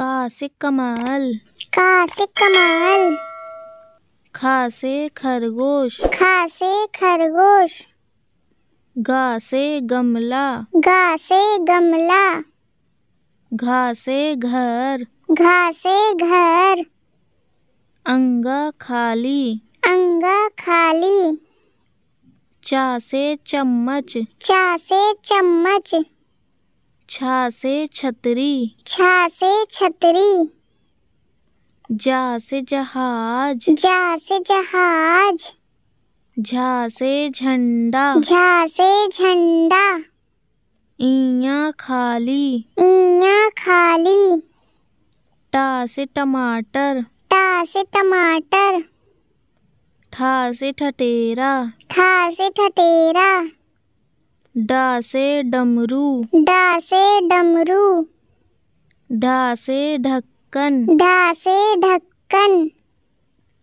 का से कमल का से कमल खा खरगोश खासे खरगोश घासे गमला घासे गमला घासे घर घासे घर अंगा खाली अंगा खाली चासे चम्मच चासे चम्मच छा से छतरी छा से छतरी जा से जहाज जा से जहाज झा से झंडा झा से झंडा इया खाली इया खाली टा से टमाटर टा से टमाटर ठा से ठटेरा ठा से ठटेरा डा से डमरू डा से डमरू ढा से ढक्कन ढा से ढक्कन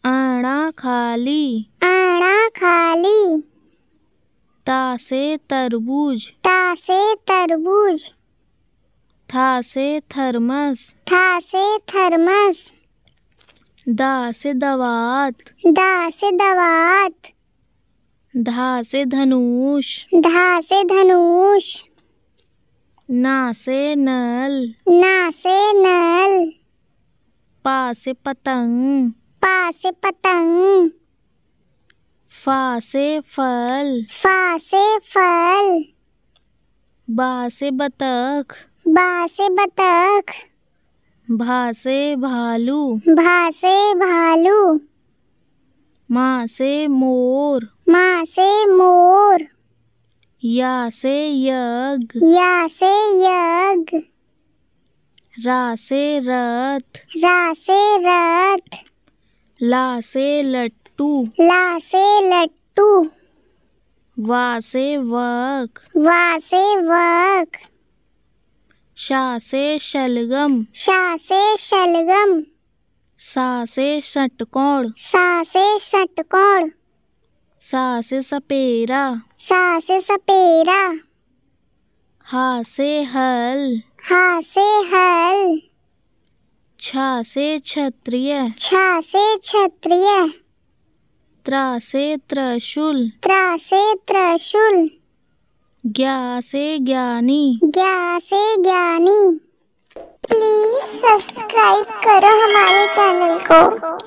आणा खाली आणा खाली ता से तरबूज ता से तरबूज था से थर्मस था से थर्मस दा से दवात दा से दवात धा से धनुष धा से धनुष ना से नल ना से नल पा से पतंग पा से पतंग फा से फल फा से फल बा से बतख बा से बतख भा से भालू भा से भालू माँ से मोर माँ से मोर या से यज्ञ या से यज्ञ रा से रथ रा से रथ ला से लट्टू ला से लट्टू वा से वक वा से वक शा से शलगम शा से शलगम सा से षटकोण सा से षटकोण सा से सपेरा सा से सपेरा हा से हल हा से हल छा से क्षत्रिय छा से क्षत्रिय त्रा से त्रशूल त्रा से त्रशूल ज्ञा से ज्ञानी ज्ञा से ज्ञानी प्लीज सब्सक्राइब करो हमारे चैनल को